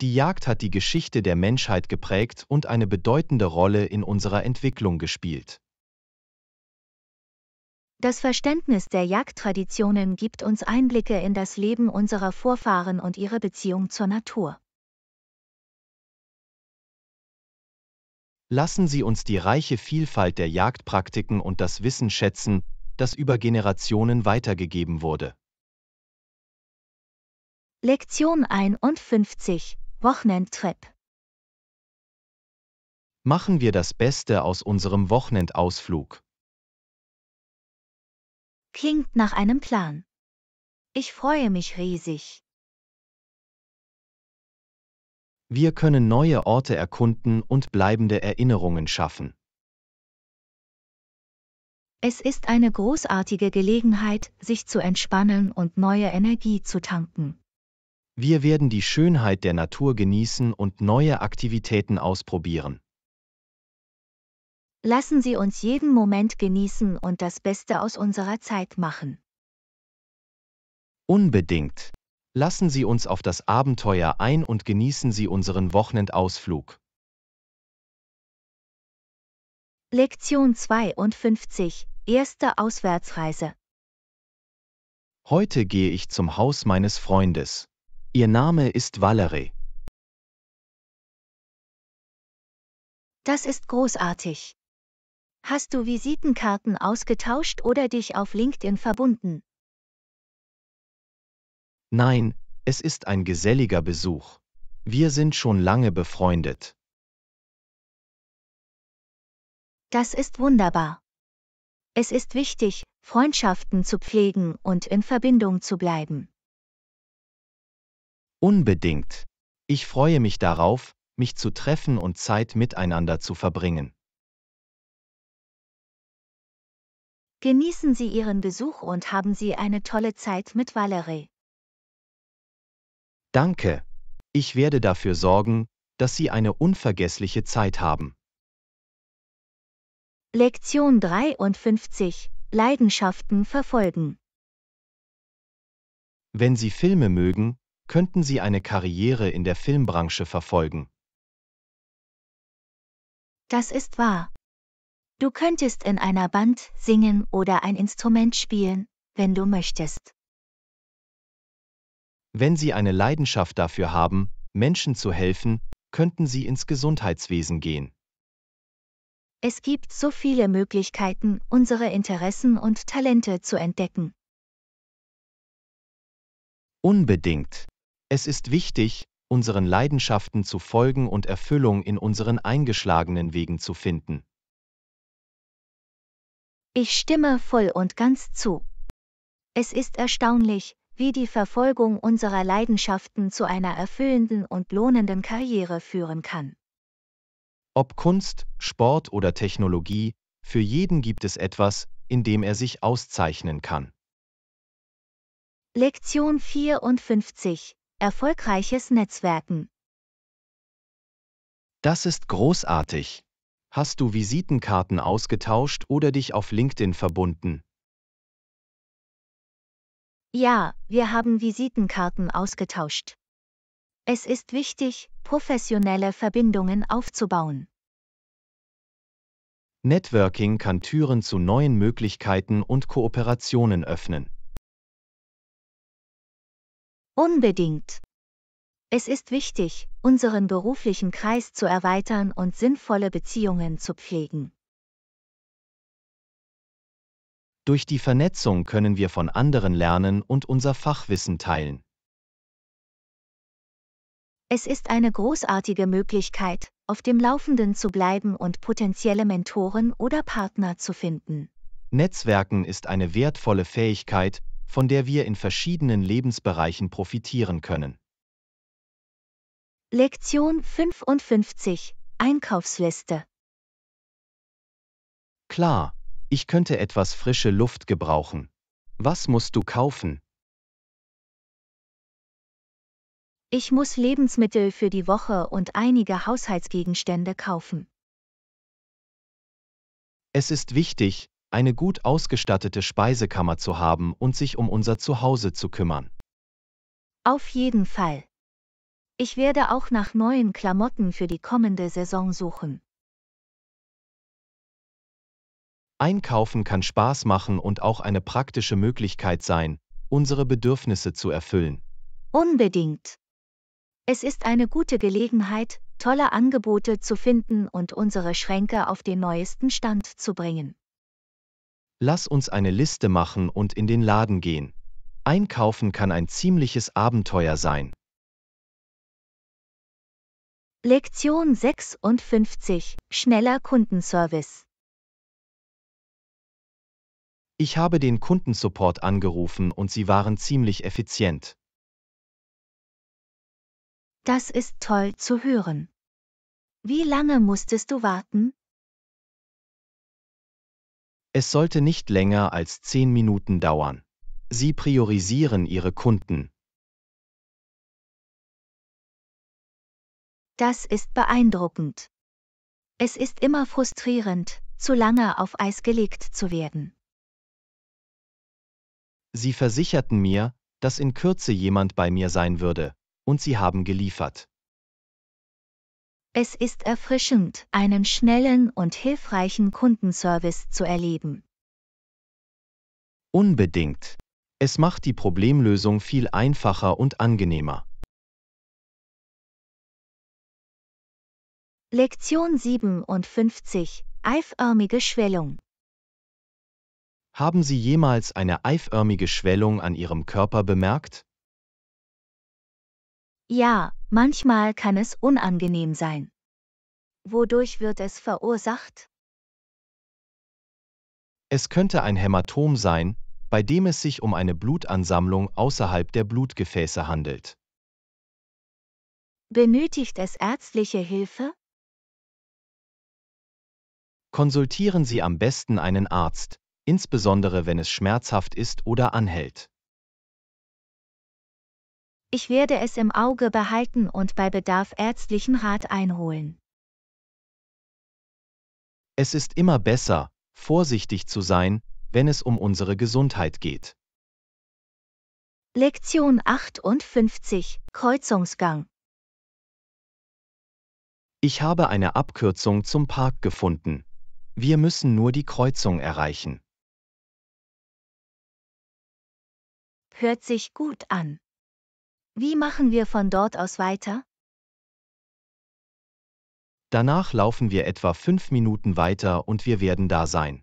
Die Jagd hat die Geschichte der Menschheit geprägt und eine bedeutende Rolle in unserer Entwicklung gespielt. Das Verständnis der Jagdtraditionen gibt uns Einblicke in das Leben unserer Vorfahren und ihre Beziehung zur Natur. Lassen Sie uns die reiche Vielfalt der Jagdpraktiken und das Wissen schätzen, das über Generationen weitergegeben wurde. Lektion 51 Wochenendtrip Machen wir das Beste aus unserem Wochenendausflug. Klingt nach einem Plan. Ich freue mich riesig. Wir können neue Orte erkunden und bleibende Erinnerungen schaffen. Es ist eine großartige Gelegenheit, sich zu entspannen und neue Energie zu tanken. Wir werden die Schönheit der Natur genießen und neue Aktivitäten ausprobieren. Lassen Sie uns jeden Moment genießen und das Beste aus unserer Zeit machen. Unbedingt. Lassen Sie uns auf das Abenteuer ein und genießen Sie unseren Wochenendausflug. Lektion 52 Erste Auswärtsreise Heute gehe ich zum Haus meines Freundes. Ihr Name ist Valerie. Das ist großartig. Hast du Visitenkarten ausgetauscht oder dich auf LinkedIn verbunden? Nein, es ist ein geselliger Besuch. Wir sind schon lange befreundet. Das ist wunderbar. Es ist wichtig, Freundschaften zu pflegen und in Verbindung zu bleiben. Unbedingt. Ich freue mich darauf, mich zu treffen und Zeit miteinander zu verbringen. Genießen Sie Ihren Besuch und haben Sie eine tolle Zeit mit Valerie. Danke. Ich werde dafür sorgen, dass Sie eine unvergessliche Zeit haben. Lektion 53 Leidenschaften verfolgen. Wenn Sie Filme mögen, könnten Sie eine Karriere in der Filmbranche verfolgen. Das ist wahr. Du könntest in einer Band singen oder ein Instrument spielen, wenn du möchtest. Wenn Sie eine Leidenschaft dafür haben, Menschen zu helfen, könnten Sie ins Gesundheitswesen gehen. Es gibt so viele Möglichkeiten, unsere Interessen und Talente zu entdecken. Unbedingt. Es ist wichtig, unseren Leidenschaften zu folgen und Erfüllung in unseren eingeschlagenen Wegen zu finden. Ich stimme voll und ganz zu. Es ist erstaunlich, wie die Verfolgung unserer Leidenschaften zu einer erfüllenden und lohnenden Karriere führen kann. Ob Kunst, Sport oder Technologie, für jeden gibt es etwas, in dem er sich auszeichnen kann. Lektion 54 Erfolgreiches Netzwerken Das ist großartig. Hast du Visitenkarten ausgetauscht oder dich auf LinkedIn verbunden? Ja, wir haben Visitenkarten ausgetauscht. Es ist wichtig, professionelle Verbindungen aufzubauen. Networking kann Türen zu neuen Möglichkeiten und Kooperationen öffnen. Unbedingt. Es ist wichtig, unseren beruflichen Kreis zu erweitern und sinnvolle Beziehungen zu pflegen. Durch die Vernetzung können wir von anderen lernen und unser Fachwissen teilen. Es ist eine großartige Möglichkeit, auf dem Laufenden zu bleiben und potenzielle Mentoren oder Partner zu finden. Netzwerken ist eine wertvolle Fähigkeit, von der wir in verschiedenen Lebensbereichen profitieren können. Lektion 55 Einkaufsliste Klar, ich könnte etwas frische Luft gebrauchen. Was musst du kaufen? Ich muss Lebensmittel für die Woche und einige Haushaltsgegenstände kaufen. Es ist wichtig, eine gut ausgestattete Speisekammer zu haben und sich um unser Zuhause zu kümmern. Auf jeden Fall. Ich werde auch nach neuen Klamotten für die kommende Saison suchen. Einkaufen kann Spaß machen und auch eine praktische Möglichkeit sein, unsere Bedürfnisse zu erfüllen. Unbedingt. Es ist eine gute Gelegenheit, tolle Angebote zu finden und unsere Schränke auf den neuesten Stand zu bringen. Lass uns eine Liste machen und in den Laden gehen. Einkaufen kann ein ziemliches Abenteuer sein. Lektion 56 Schneller Kundenservice ich habe den Kundensupport angerufen und sie waren ziemlich effizient. Das ist toll zu hören. Wie lange musstest du warten? Es sollte nicht länger als 10 Minuten dauern. Sie priorisieren ihre Kunden. Das ist beeindruckend. Es ist immer frustrierend, zu lange auf Eis gelegt zu werden. Sie versicherten mir, dass in Kürze jemand bei mir sein würde, und sie haben geliefert. Es ist erfrischend, einen schnellen und hilfreichen Kundenservice zu erleben. Unbedingt. Es macht die Problemlösung viel einfacher und angenehmer. Lektion 57 Eiförmige Schwellung haben Sie jemals eine eiförmige Schwellung an Ihrem Körper bemerkt? Ja, manchmal kann es unangenehm sein. Wodurch wird es verursacht? Es könnte ein Hämatom sein, bei dem es sich um eine Blutansammlung außerhalb der Blutgefäße handelt. Benötigt es ärztliche Hilfe? Konsultieren Sie am besten einen Arzt, insbesondere wenn es schmerzhaft ist oder anhält. Ich werde es im Auge behalten und bei Bedarf ärztlichen Rat einholen. Es ist immer besser, vorsichtig zu sein, wenn es um unsere Gesundheit geht. Lektion 58 Kreuzungsgang Ich habe eine Abkürzung zum Park gefunden. Wir müssen nur die Kreuzung erreichen. Hört sich gut an. Wie machen wir von dort aus weiter? Danach laufen wir etwa fünf Minuten weiter und wir werden da sein.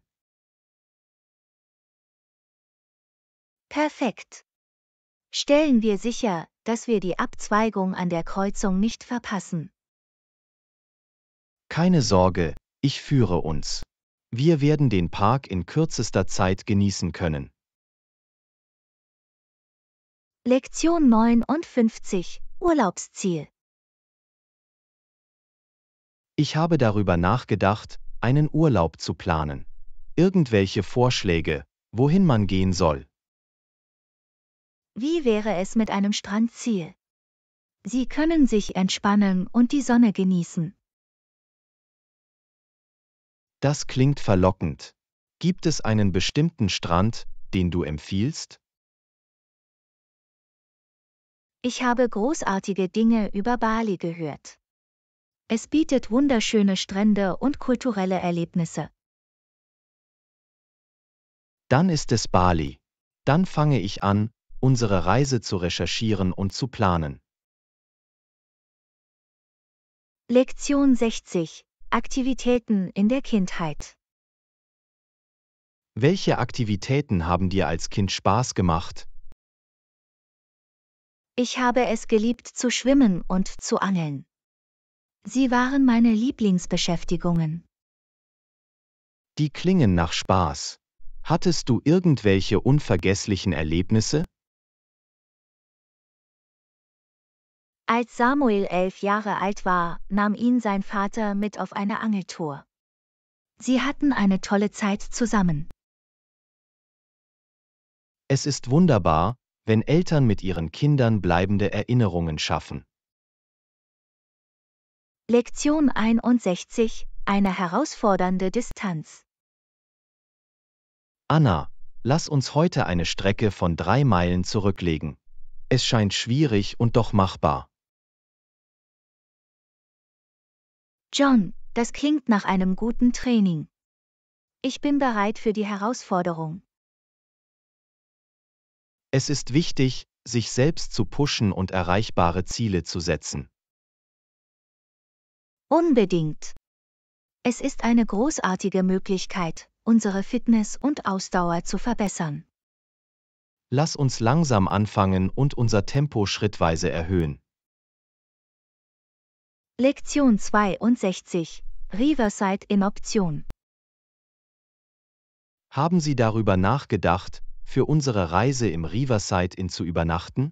Perfekt. Stellen wir sicher, dass wir die Abzweigung an der Kreuzung nicht verpassen. Keine Sorge, ich führe uns. Wir werden den Park in kürzester Zeit genießen können. Lektion 59 Urlaubsziel Ich habe darüber nachgedacht, einen Urlaub zu planen. Irgendwelche Vorschläge, wohin man gehen soll. Wie wäre es mit einem Strandziel? Sie können sich entspannen und die Sonne genießen. Das klingt verlockend. Gibt es einen bestimmten Strand, den du empfiehlst? Ich habe großartige Dinge über Bali gehört. Es bietet wunderschöne Strände und kulturelle Erlebnisse. Dann ist es Bali. Dann fange ich an, unsere Reise zu recherchieren und zu planen. Lektion 60. Aktivitäten in der Kindheit. Welche Aktivitäten haben dir als Kind Spaß gemacht? Ich habe es geliebt zu schwimmen und zu angeln. Sie waren meine Lieblingsbeschäftigungen. Die klingen nach Spaß. Hattest du irgendwelche unvergesslichen Erlebnisse? Als Samuel elf Jahre alt war, nahm ihn sein Vater mit auf eine Angeltour. Sie hatten eine tolle Zeit zusammen. Es ist wunderbar, wenn Eltern mit ihren Kindern bleibende Erinnerungen schaffen. Lektion 61 Eine herausfordernde Distanz Anna, lass uns heute eine Strecke von drei Meilen zurücklegen. Es scheint schwierig und doch machbar. John, das klingt nach einem guten Training. Ich bin bereit für die Herausforderung. Es ist wichtig, sich selbst zu pushen und erreichbare Ziele zu setzen. Unbedingt. Es ist eine großartige Möglichkeit, unsere Fitness und Ausdauer zu verbessern. Lass uns langsam anfangen und unser Tempo schrittweise erhöhen. Lektion 62 Riverside in Option Haben Sie darüber nachgedacht, für unsere Reise im Riverside Inn zu übernachten?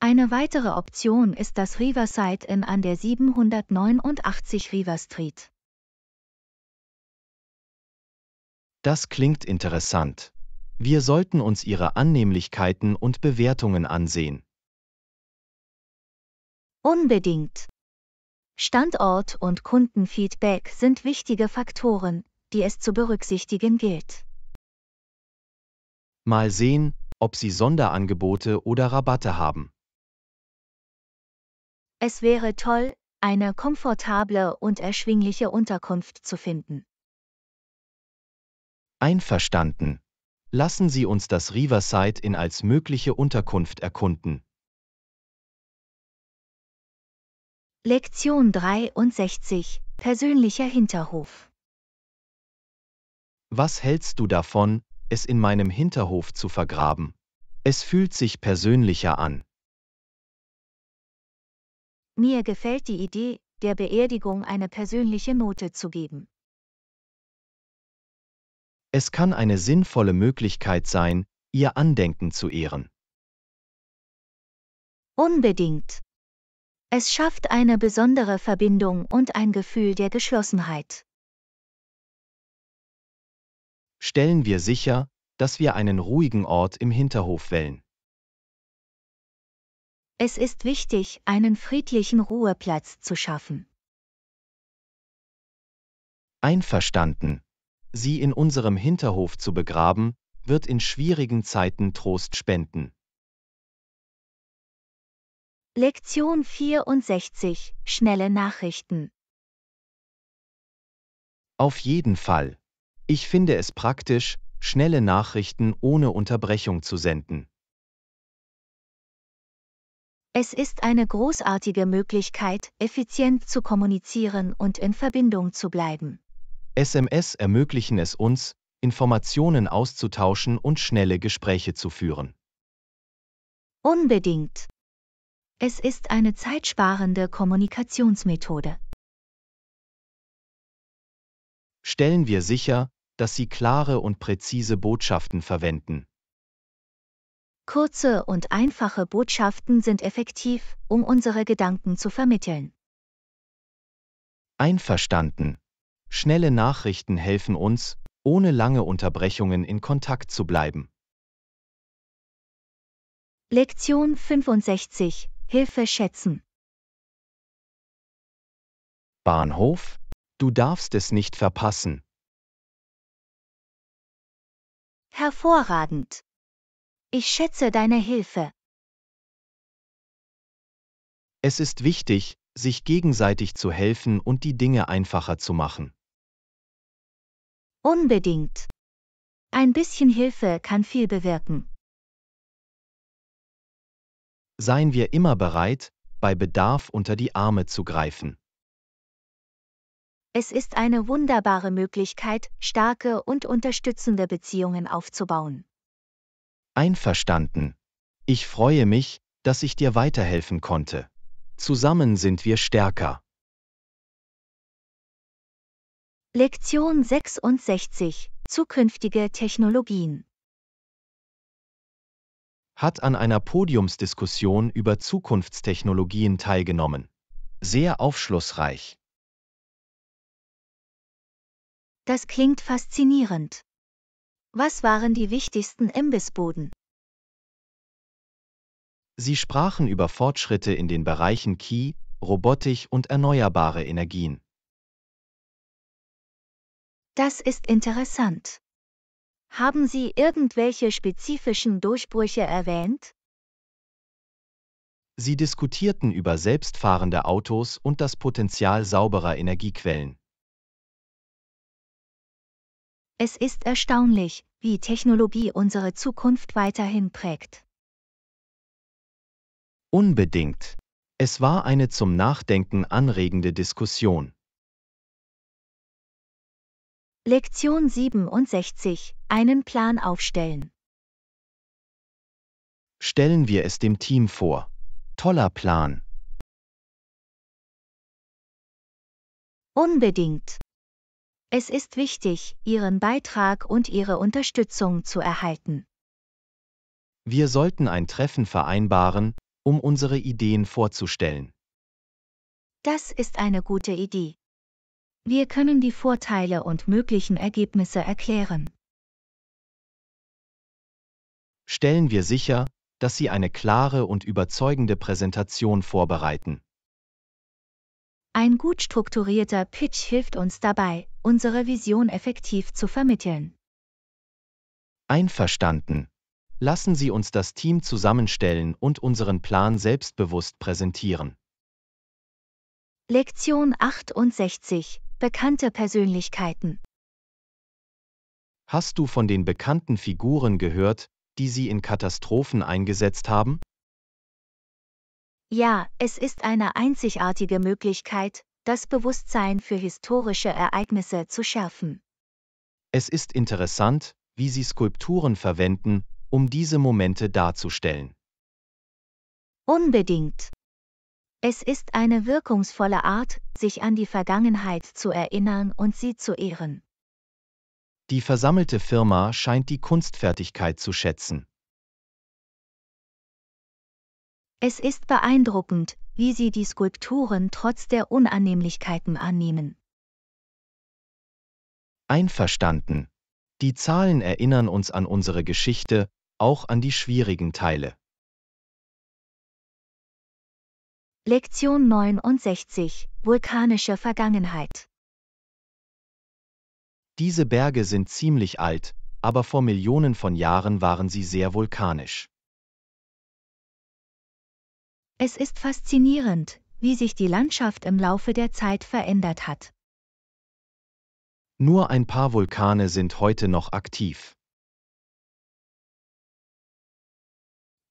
Eine weitere Option ist das Riverside Inn an der 789 River Street. Das klingt interessant. Wir sollten uns ihre Annehmlichkeiten und Bewertungen ansehen. Unbedingt. Standort und Kundenfeedback sind wichtige Faktoren, die es zu berücksichtigen gilt. Mal sehen, ob sie Sonderangebote oder Rabatte haben. Es wäre toll, eine komfortable und erschwingliche Unterkunft zu finden. Einverstanden. Lassen Sie uns das Riverside in als mögliche Unterkunft erkunden. Lektion 63 Persönlicher Hinterhof Was hältst du davon, es in meinem Hinterhof zu vergraben. Es fühlt sich persönlicher an. Mir gefällt die Idee, der Beerdigung eine persönliche Note zu geben. Es kann eine sinnvolle Möglichkeit sein, ihr Andenken zu ehren. Unbedingt. Es schafft eine besondere Verbindung und ein Gefühl der Geschlossenheit stellen wir sicher, dass wir einen ruhigen Ort im Hinterhof wählen. Es ist wichtig, einen friedlichen Ruheplatz zu schaffen. Einverstanden. Sie in unserem Hinterhof zu begraben, wird in schwierigen Zeiten Trost spenden. Lektion 64 Schnelle Nachrichten Auf jeden Fall. Ich finde es praktisch, schnelle Nachrichten ohne Unterbrechung zu senden. Es ist eine großartige Möglichkeit, effizient zu kommunizieren und in Verbindung zu bleiben. SMS ermöglichen es uns, Informationen auszutauschen und schnelle Gespräche zu führen. Unbedingt. Es ist eine zeitsparende Kommunikationsmethode. Stellen wir sicher, dass sie klare und präzise Botschaften verwenden. Kurze und einfache Botschaften sind effektiv, um unsere Gedanken zu vermitteln. Einverstanden. Schnelle Nachrichten helfen uns, ohne lange Unterbrechungen in Kontakt zu bleiben. Lektion 65 Hilfe schätzen. Bahnhof, du darfst es nicht verpassen. Hervorragend. Ich schätze deine Hilfe. Es ist wichtig, sich gegenseitig zu helfen und die Dinge einfacher zu machen. Unbedingt. Ein bisschen Hilfe kann viel bewirken. Seien wir immer bereit, bei Bedarf unter die Arme zu greifen. Es ist eine wunderbare Möglichkeit, starke und unterstützende Beziehungen aufzubauen. Einverstanden. Ich freue mich, dass ich dir weiterhelfen konnte. Zusammen sind wir stärker. Lektion 66 Zukünftige Technologien hat an einer Podiumsdiskussion über Zukunftstechnologien teilgenommen. Sehr aufschlussreich. Das klingt faszinierend. Was waren die wichtigsten Imbissboden? Sie sprachen über Fortschritte in den Bereichen Ki, Robotik und erneuerbare Energien. Das ist interessant. Haben Sie irgendwelche spezifischen Durchbrüche erwähnt? Sie diskutierten über selbstfahrende Autos und das Potenzial sauberer Energiequellen. Es ist erstaunlich, wie Technologie unsere Zukunft weiterhin prägt. Unbedingt. Es war eine zum Nachdenken anregende Diskussion. Lektion 67. Einen Plan aufstellen. Stellen wir es dem Team vor. Toller Plan. Unbedingt. Es ist wichtig, Ihren Beitrag und Ihre Unterstützung zu erhalten. Wir sollten ein Treffen vereinbaren, um unsere Ideen vorzustellen. Das ist eine gute Idee. Wir können die Vorteile und möglichen Ergebnisse erklären. Stellen wir sicher, dass Sie eine klare und überzeugende Präsentation vorbereiten. Ein gut strukturierter Pitch hilft uns dabei, unsere Vision effektiv zu vermitteln. Einverstanden. Lassen Sie uns das Team zusammenstellen und unseren Plan selbstbewusst präsentieren. Lektion 68 Bekannte Persönlichkeiten Hast du von den bekannten Figuren gehört, die sie in Katastrophen eingesetzt haben? Ja, es ist eine einzigartige Möglichkeit, das Bewusstsein für historische Ereignisse zu schärfen. Es ist interessant, wie sie Skulpturen verwenden, um diese Momente darzustellen. Unbedingt. Es ist eine wirkungsvolle Art, sich an die Vergangenheit zu erinnern und sie zu ehren. Die versammelte Firma scheint die Kunstfertigkeit zu schätzen. Es ist beeindruckend, wie sie die Skulpturen trotz der Unannehmlichkeiten annehmen. Einverstanden. Die Zahlen erinnern uns an unsere Geschichte, auch an die schwierigen Teile. Lektion 69 Vulkanische Vergangenheit Diese Berge sind ziemlich alt, aber vor Millionen von Jahren waren sie sehr vulkanisch. Es ist faszinierend, wie sich die Landschaft im Laufe der Zeit verändert hat. Nur ein paar Vulkane sind heute noch aktiv.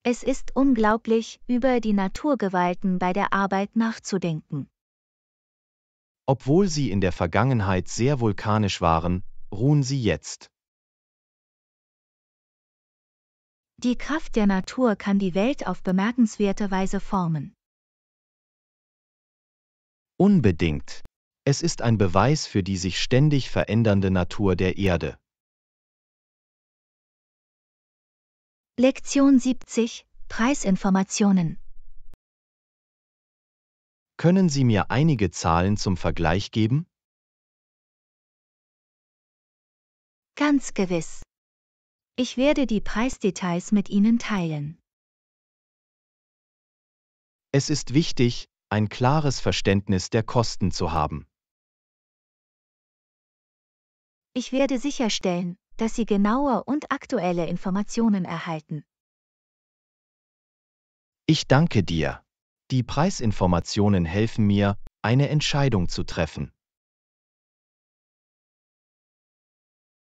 Es ist unglaublich, über die Naturgewalten bei der Arbeit nachzudenken. Obwohl sie in der Vergangenheit sehr vulkanisch waren, ruhen sie jetzt. Die Kraft der Natur kann die Welt auf bemerkenswerte Weise formen. Unbedingt. Es ist ein Beweis für die sich ständig verändernde Natur der Erde. Lektion 70 Preisinformationen Können Sie mir einige Zahlen zum Vergleich geben? Ganz gewiss. Ich werde die Preisdetails mit Ihnen teilen. Es ist wichtig, ein klares Verständnis der Kosten zu haben. Ich werde sicherstellen, dass Sie genaue und aktuelle Informationen erhalten. Ich danke dir. Die Preisinformationen helfen mir, eine Entscheidung zu treffen.